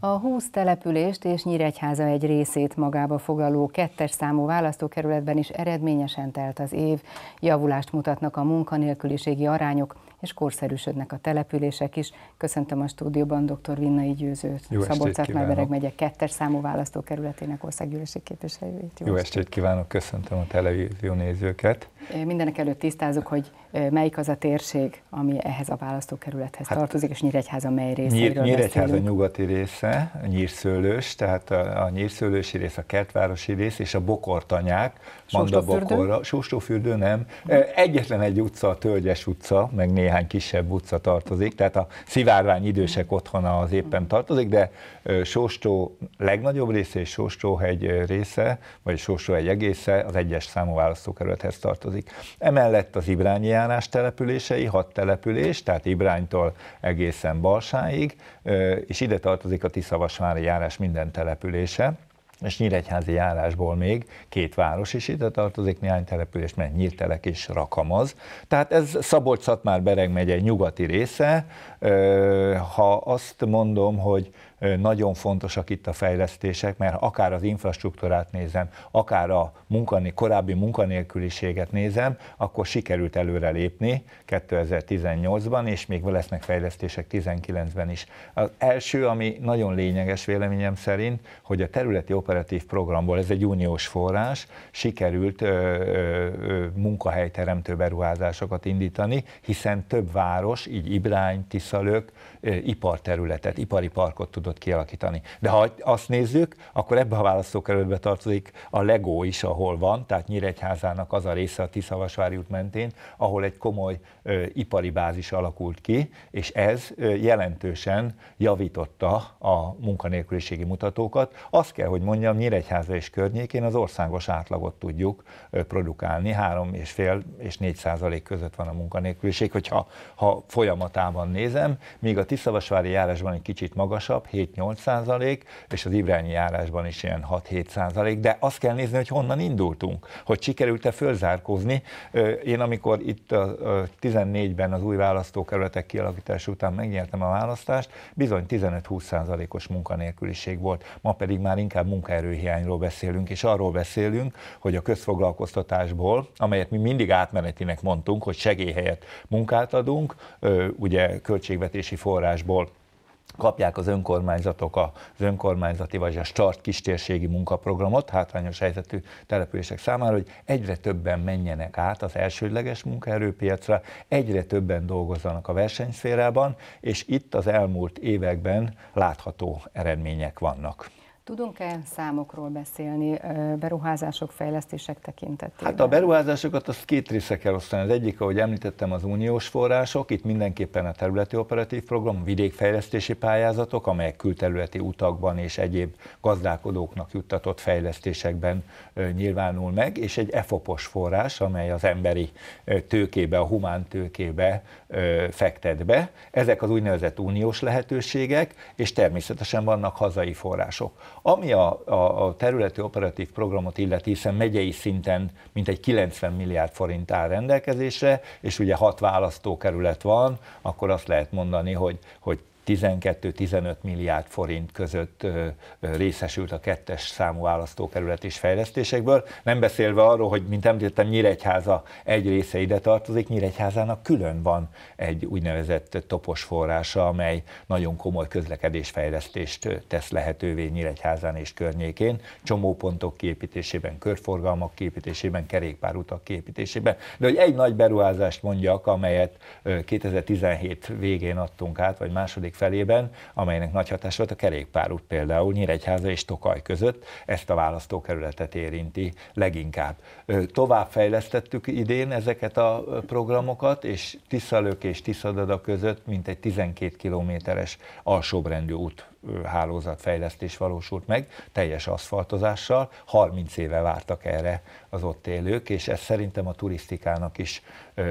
A 20 települést és Nyíregyháza egy részét magába foglaló kettes számú választókerületben is eredményesen telt az év. Javulást mutatnak a munkanélküliségi arányok, és korszerűsödnek a települések is. Köszöntöm a stúdióban dr. Vinnai Győzőt, Szabolcs-Szatmárbereg megye kettes számú választókerületének országgyűlési képviselőjét. Jó, Jó estét. kívánok, köszöntöm a televízió nézőket. Mindenek előtt tisztázok, hogy melyik az a térség, ami ehhez a választókerülethez hát, tartozik, és Nyíregyháza mely részéről Nyíregyháza nyugati része, Nyírszőlős, tehát a, a Nyírszőlősi rész, a kertvárosi rész, és a Bokortanyák, Mandabokorra, Sóstófürdő nem, egyetlen egy utca, a Tölgyes utca, meg néhány kisebb utca tartozik, tehát a szivárvány idősek otthona az éppen tartozik, de Sóstó legnagyobb része és Sóstóhegy része, vagy egy egésze az egyes számú választókerülethez tartozik. Emellett az Ibrányi Bejárás települései, hat település, tehát Ibránytól egészen Balsáig, és ide tartozik a Tiszavasvári járás minden települése és Nyíregyházi járásból még két város is ide tartozik, néhány település, mert Nyírtelek és Rakamaz. Tehát ez szabolcs már bereg megye nyugati része. Ha azt mondom, hogy nagyon fontosak itt a fejlesztések, mert akár az infrastruktúrát nézem, akár a munkané, korábbi munkanélküliséget nézem, akkor sikerült előrelépni 2018-ban, és még lesznek fejlesztések 19-ben is. Az első, ami nagyon lényeges véleményem szerint, hogy a területi operatív programból, ez egy uniós forrás, sikerült ö, ö, munkahelyteremtő beruházásokat indítani, hiszen több város, így Ibrány, Tiszalök, ö, iparterületet, ipari parkot tudott tudott kialakítani. De ha azt nézzük, akkor ebbe a választókerületbe tartozik a Legó is, ahol van, tehát Nyíregyházának az a része a Tiszavasvári út mentén, ahol egy komoly ö, ipari bázis alakult ki, és ez ö, jelentősen javította a munkanélküliségi mutatókat. Azt kell, hogy mondjam, Nyíregyháza és környékén az országos átlagot tudjuk ö, produkálni, 3,5 és 4 százalék között van a munkanélküliség, hogyha ha folyamatában nézem, míg a Tiszavasvári járásban egy kicsit magasabb, 7 8 százalék, és az ibrányi járásban is ilyen 6-7 százalék, de azt kell nézni, hogy honnan indultunk, hogy sikerült-e fölzárkózni. Én amikor itt a 14-ben az új választókerületek kialakítás után megnyertem a választást, bizony 15-20 százalékos munkanélküliség volt, ma pedig már inkább munkaerőhiányról beszélünk, és arról beszélünk, hogy a közfoglalkoztatásból, amelyet mi mindig átmenetinek mondtunk, hogy segélyhelyet munkát adunk, ugye költségvetési forrásból kapják az önkormányzatok az önkormányzati, vagy a start kistérségi munkaprogramot hátrányos helyzetű települések számára, hogy egyre többen menjenek át az elsődleges munkaerőpiacra, egyre többen dolgozzanak a versenyszférában, és itt az elmúlt években látható eredmények vannak. Tudunk-e számokról beszélni beruházások, fejlesztések tekintetében? Hát a beruházásokat az két részre kell osztani. Az egyik, ahogy említettem, az uniós források, itt mindenképpen a területi operatív program, vidékfejlesztési pályázatok, amelyek külterületi utakban és egyéb gazdálkodóknak juttatott fejlesztésekben nyilvánul meg, és egy EFOPOS forrás, amely az emberi tőkébe, a humán tőkébe fektet be. Ezek az úgynevezett uniós lehetőségek, és természetesen vannak hazai források. Ami a, a, a területi operatív programot illeti, hiszen megyei szinten mintegy 90 milliárd forint áll rendelkezésre, és ugye hat választókerület van, akkor azt lehet mondani, hogy, hogy 12-15 milliárd forint között részesült a kettes számú választókerület és fejlesztésekből, nem beszélve arról, hogy mint említettem, Nyíregyháza egy része ide tartozik, Nyíregyházának külön van egy úgynevezett topos forrása, amely nagyon komoly közlekedésfejlesztést tesz lehetővé Nyíregyházán és környékén, csomópontok képítésében, körforgalmak képítésében, kerékpárutak képítésében. de hogy egy nagy beruházást mondjak, amelyet 2017 végén adtunk át, vagy második felében, amelynek nagy hatás volt a kerékpárút például Nyíregyháza és Tokaj között, ezt a választókerületet érinti leginkább. Továbbfejlesztettük idén ezeket a programokat, és Tiszalök és Tiszadada között mintegy 12 kilométeres alsóbrendű út hálózatfejlesztés valósult meg, teljes aszfaltozással, 30 éve vártak erre az ott élők, és ez szerintem a turisztikának is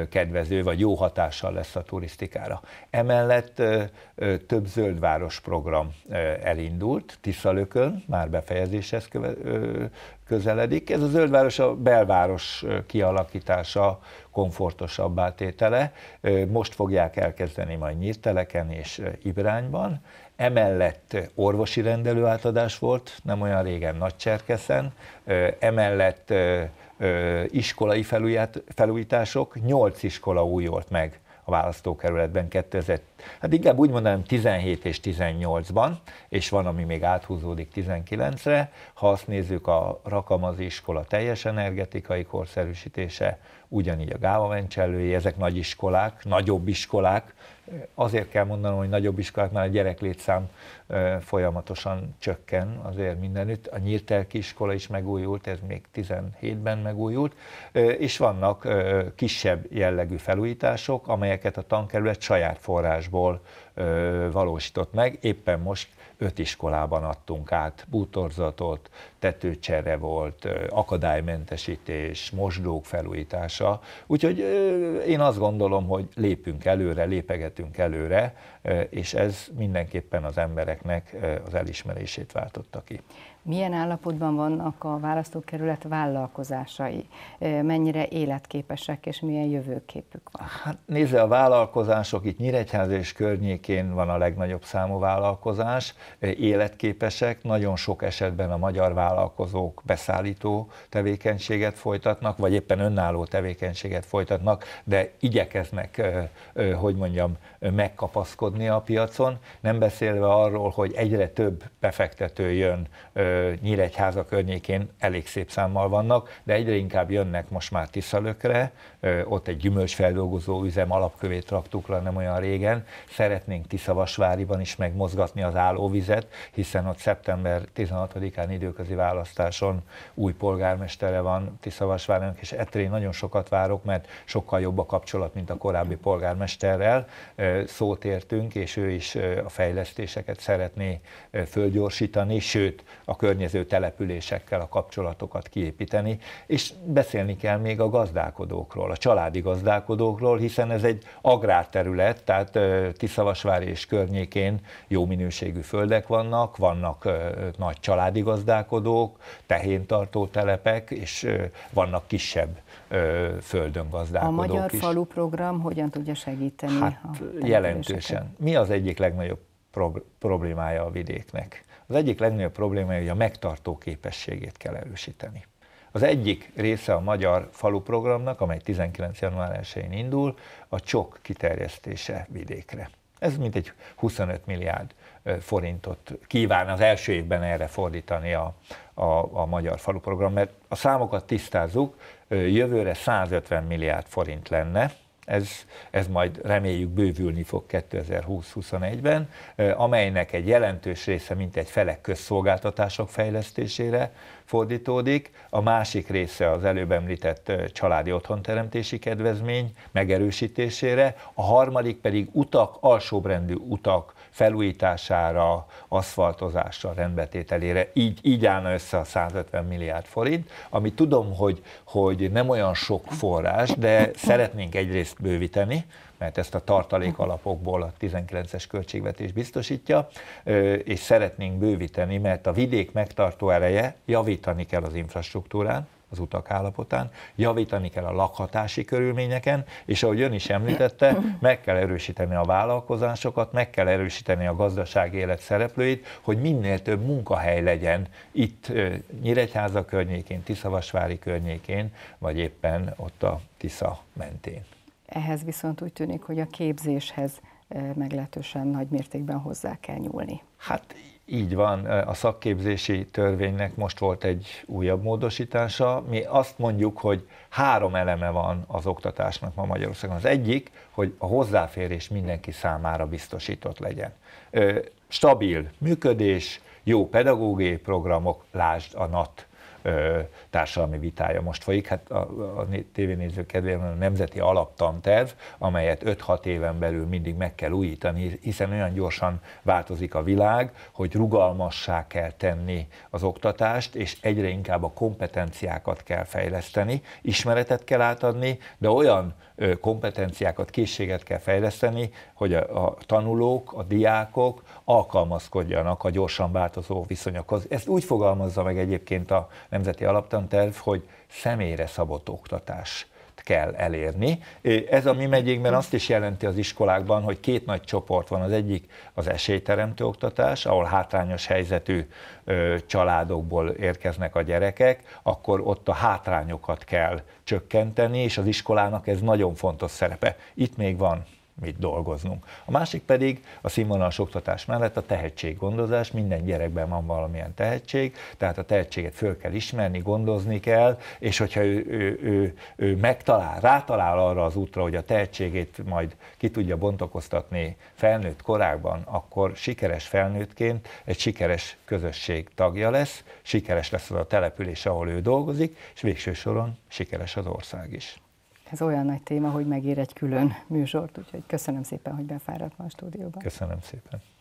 kedvező, vagy jó hatással lesz a turisztikára. Emellett több zöldváros program elindult, Tiszalökön, már befejezéshez köve, közeledik. Ez a zöldváros a belváros kialakítása, komfortosabbá tétele. Most fogják elkezdeni majd nyírteleken és Ibrányban. Emellett orvosi rendelő átadás volt, nem olyan régen Nagycserkeszen, emellett iskolai felújítások, nyolc iskola újult meg a választókerületben 2010 Hát inkább úgy mondanám 17 és 18-ban, és van, ami még áthúzódik 19-re. Ha azt nézzük, a rakamazi iskola teljes energetikai korszerűsítése, ugyanígy a Gáva Vencsellői, ezek nagy iskolák, nagyobb iskolák, azért kell mondanom, hogy nagyobb iskolák, mert a gyereklétszám folyamatosan csökken azért mindenütt. A Nyírtelki iskola is megújult, ez még 17-ben megújult, és vannak kisebb jellegű felújítások, amelyeket a tankerület saját forrás forrásból valósított meg. Éppen most öt iskolában adtunk át bútorzatot, tetőcsere volt, akadálymentesítés, mosdók felújítása. Úgyhogy én azt gondolom, hogy lépünk előre, lépegetünk előre, és ez mindenképpen az embereknek az elismerését váltotta ki. Milyen állapotban vannak a választókerület vállalkozásai? Mennyire életképesek, és milyen jövőképük van? Hát nézze, a vállalkozások itt Nyíregyház és környékén van a legnagyobb számú vállalkozás, életképesek, nagyon sok esetben a magyar vállalkozók beszállító tevékenységet folytatnak, vagy éppen önálló tevékenységet folytatnak, de igyekeznek, hogy mondjam, megkapaszkodni dobni a piacon, nem beszélve arról, hogy egyre több befektető jön Nyíregyháza környékén, elég szép számmal vannak, de egyre inkább jönnek most már Tiszalökre, ott egy gyümölcsfeldolgozó üzem alapkövét raktuk le nem olyan régen, szeretnénk Tiszavasváriban is megmozgatni az állóvizet, hiszen ott szeptember 16-án időközi választáson új polgármestere van Tiszavasvárnak, és ettől én nagyon sokat várok, mert sokkal jobb a kapcsolat, mint a korábbi polgármesterrel. Szót értünk, velünk, és ő is a fejlesztéseket szeretné fölgyorsítani, sőt a környező településekkel a kapcsolatokat kiépíteni, és beszélni kell még a gazdálkodókról, a családi gazdálkodókról, hiszen ez egy agrárterület, tehát Tiszavasvár és környékén jó minőségű földek vannak, vannak nagy családi gazdálkodók, tehéntartó telepek, és vannak kisebb földön gazdálkodók A Magyar is. Falu Program hogyan tudja segíteni? Hát a jelentősen mi az egyik legnagyobb problémája a vidéknek? Az egyik legnagyobb problémája, hogy a megtartó képességét kell erősíteni. Az egyik része a magyar falu programnak, amely 19. január 1-én indul, a csok kiterjesztése vidékre. Ez mintegy 25 milliárd forintot kíván az első évben erre fordítani a, a, a Magyar Falu Program, mert a számokat tisztázzuk, jövőre 150 milliárd forint lenne, ez, ez majd reméljük bővülni fog 2020-21-ben, amelynek egy jelentős része mintegy felek közszolgáltatások fejlesztésére fordítódik, a másik része az előbb említett családi otthonteremtési kedvezmény megerősítésére, a harmadik pedig utak, alsóbrendű utak felújítására, aszfaltozásra, rendbetételére. Így, így állna össze a 150 milliárd forint, ami tudom, hogy, hogy nem olyan sok forrás, de szeretnénk egyrészt bővíteni, mert ezt a tartalék alapokból a 19-es költségvetés biztosítja, és szeretnénk bővíteni, mert a vidék megtartó ereje javítani kell az infrastruktúrán, az utak állapotán, javítani kell a lakhatási körülményeken, és ahogy ön is említette, meg kell erősíteni a vállalkozásokat, meg kell erősíteni a gazdaság élet szereplőit, hogy minél több munkahely legyen itt Nyíregyháza környékén, Tiszavasvári környékén, vagy éppen ott a Tisza mentén. Ehhez viszont úgy tűnik, hogy a képzéshez meglehetősen nagy mértékben hozzá kell nyúlni. Hát így van, a szakképzési törvénynek most volt egy újabb módosítása. Mi azt mondjuk, hogy három eleme van az oktatásnak ma Magyarországon. Az egyik, hogy a hozzáférés mindenki számára biztosított legyen. Stabil működés, jó pedagógiai programok, lásd a NAT társadalmi vitája most folyik. Hát a, a tévénéző kedvében a nemzeti alaptanterv, amelyet 5-6 éven belül mindig meg kell újítani, hiszen olyan gyorsan változik a világ, hogy rugalmassá kell tenni az oktatást, és egyre inkább a kompetenciákat kell fejleszteni, ismeretet kell átadni, de olyan kompetenciákat, készséget kell fejleszteni, hogy a, a tanulók, a diákok alkalmazkodjanak a gyorsan változó viszonyokhoz. Ezt úgy fogalmazza meg egyébként a Nemzeti Alaptanterv, hogy személyre szabott oktatás kell elérni. Ez a mi mert azt is jelenti az iskolákban, hogy két nagy csoport van. Az egyik az esélyteremtő oktatás, ahol hátrányos helyzetű családokból érkeznek a gyerekek, akkor ott a hátrányokat kell csökkenteni, és az iskolának ez nagyon fontos szerepe. Itt még van mit dolgoznunk. A másik pedig a színvonalas oktatás mellett a tehetséggondozás, minden gyerekben van valamilyen tehetség, tehát a tehetséget föl kell ismerni, gondozni kell, és hogyha ő, ő, ő, ő megtalál, rátalál arra az útra, hogy a tehetségét majd ki tudja bontakoztatni felnőtt korában, akkor sikeres felnőttként egy sikeres közösség tagja lesz, sikeres lesz az a település, ahol ő dolgozik, és végső soron sikeres az ország is ez olyan nagy téma, hogy megér egy külön műsort, úgyhogy köszönöm szépen, hogy befáradt ma a stúdióban. Köszönöm szépen.